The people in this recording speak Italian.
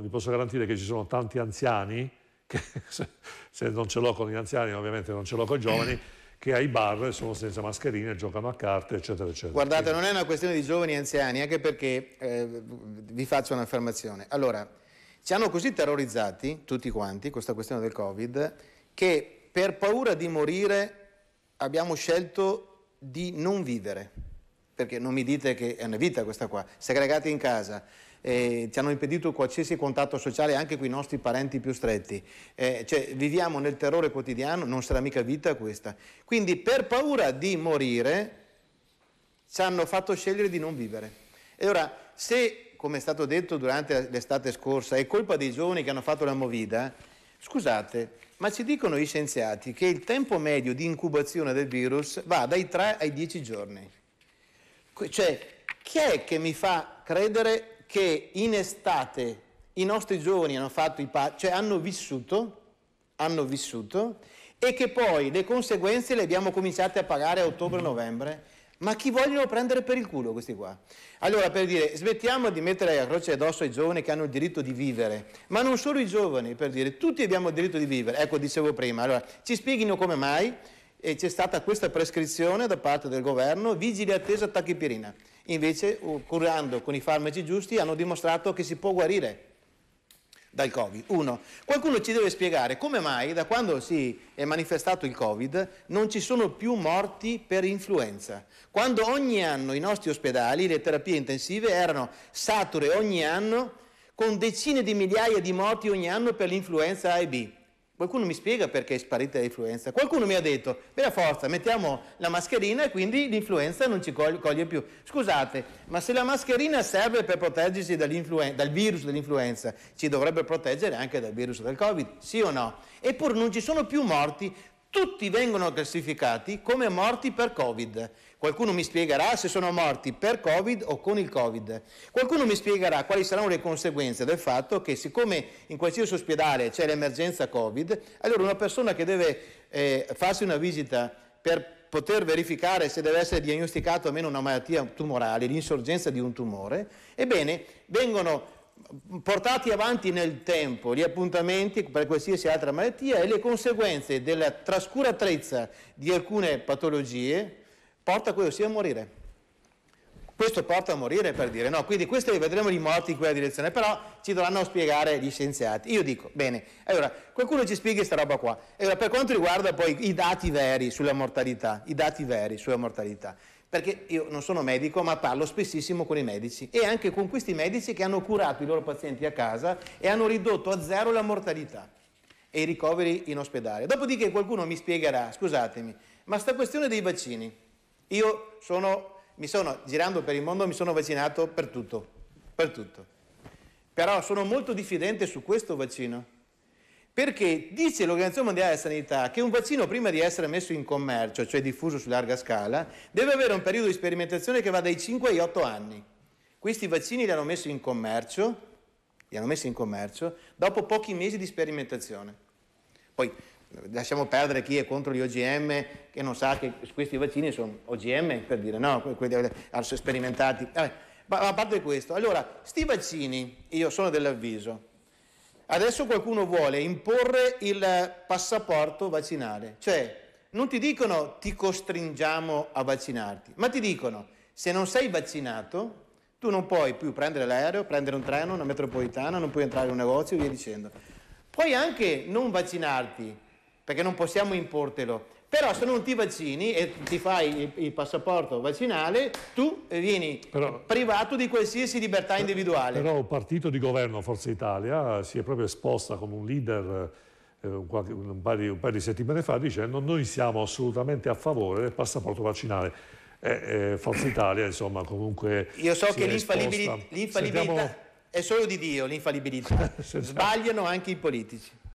vi posso garantire che ci sono tanti anziani, che se, non ce l'ho con gli anziani ovviamente non ce l'ho con i giovani, che ai bar sono senza mascherine, giocano a carte, eccetera, eccetera. Guardate, non è una questione di giovani e anziani, anche perché eh, vi faccio un'affermazione. Allora, ci hanno così terrorizzati tutti quanti, con questa questione del Covid, che per paura di morire abbiamo scelto di non vivere perché non mi dite che è una vita questa qua, segregati in casa, eh, ci hanno impedito qualsiasi contatto sociale anche con i nostri parenti più stretti, eh, cioè viviamo nel terrore quotidiano, non sarà mica vita questa. Quindi per paura di morire ci hanno fatto scegliere di non vivere. E ora, se, come è stato detto durante l'estate scorsa, è colpa dei giovani che hanno fatto la movida, scusate, ma ci dicono i scienziati che il tempo medio di incubazione del virus va dai 3 ai 10 giorni. Cioè, chi è che mi fa credere che in estate i nostri giovani hanno fatto i pazzi, cioè hanno vissuto, hanno vissuto e che poi le conseguenze le abbiamo cominciate a pagare a ottobre-novembre? Ma chi vogliono prendere per il culo questi qua? Allora, per dire, smettiamo di mettere la croce addosso ai giovani che hanno il diritto di vivere, ma non solo i giovani, per dire, tutti abbiamo il diritto di vivere. Ecco, dicevo prima, allora, ci spieghino come mai e c'è stata questa prescrizione da parte del governo, vigile attesa tachipirina. Invece, curando con i farmaci giusti, hanno dimostrato che si può guarire dal Covid. Uno, qualcuno ci deve spiegare come mai da quando si è manifestato il Covid non ci sono più morti per influenza, quando ogni anno i nostri ospedali, le terapie intensive erano sature ogni anno con decine di migliaia di morti ogni anno per l'influenza A e B. Qualcuno mi spiega perché è sparita l'influenza. Qualcuno mi ha detto, per forza, mettiamo la mascherina e quindi l'influenza non ci coglie più. Scusate, ma se la mascherina serve per proteggersi dal virus dell'influenza, ci dovrebbe proteggere anche dal virus del Covid, sì o no? Eppure non ci sono più morti tutti vengono classificati come morti per Covid. Qualcuno mi spiegherà se sono morti per Covid o con il Covid. Qualcuno mi spiegherà quali saranno le conseguenze del fatto che siccome in qualsiasi ospedale c'è l'emergenza Covid, allora una persona che deve eh, farsi una visita per poter verificare se deve essere diagnosticato o meno una malattia tumorale, l'insorgenza di un tumore, ebbene vengono portati avanti nel tempo gli appuntamenti per qualsiasi altra malattia e le conseguenze della trascuratezza di alcune patologie porta quello sia a morire. Questo porta a morire per dire no, quindi queste le vedremo di morti in quella direzione, però ci dovranno spiegare gli scienziati. Io dico, bene, allora qualcuno ci spieghi questa roba qua. Allora, per quanto riguarda poi i dati veri sulla mortalità, i dati veri sulla mortalità, perché io non sono medico ma parlo spessissimo con i medici e anche con questi medici che hanno curato i loro pazienti a casa e hanno ridotto a zero la mortalità e i ricoveri in ospedale. Dopodiché qualcuno mi spiegherà, scusatemi, ma sta questione dei vaccini, io sono, mi sono, girando per il mondo, mi sono vaccinato per tutto, per tutto, però sono molto diffidente su questo vaccino perché dice l'Organizzazione Mondiale della Sanità che un vaccino prima di essere messo in commercio, cioè diffuso su larga scala, deve avere un periodo di sperimentazione che va dai 5 ai 8 anni. Questi vaccini li hanno messi in commercio, li hanno messi in commercio dopo pochi mesi di sperimentazione. Poi lasciamo perdere chi è contro gli OGM che non sa che questi vaccini sono OGM per dire no, quelli sperimentati. Vabbè, ma a parte questo, allora, sti vaccini, io sono dell'avviso, Adesso qualcuno vuole imporre il passaporto vaccinale, cioè non ti dicono ti costringiamo a vaccinarti, ma ti dicono se non sei vaccinato tu non puoi più prendere l'aereo, prendere un treno, una metropolitana, non puoi entrare in un negozio e via dicendo. Puoi anche non vaccinarti, perché non possiamo importelo, però se non ti vaccini e ti fai il, passaporto vaccinale, tu vieni però, privato di qualsiasi libertà individuale. Però il partito di governo Forza Italia si è proprio esposta come un leader eh, un, qualche, un, paio, un, paio, di settimane fa dicendo noi siamo assolutamente a favore del passaporto vaccinale. Eh, eh, Forza Italia, insomma, comunque... Io so che l'infallibilità è solo di Dio, l'infallibilità. Sbagliano anche i politici.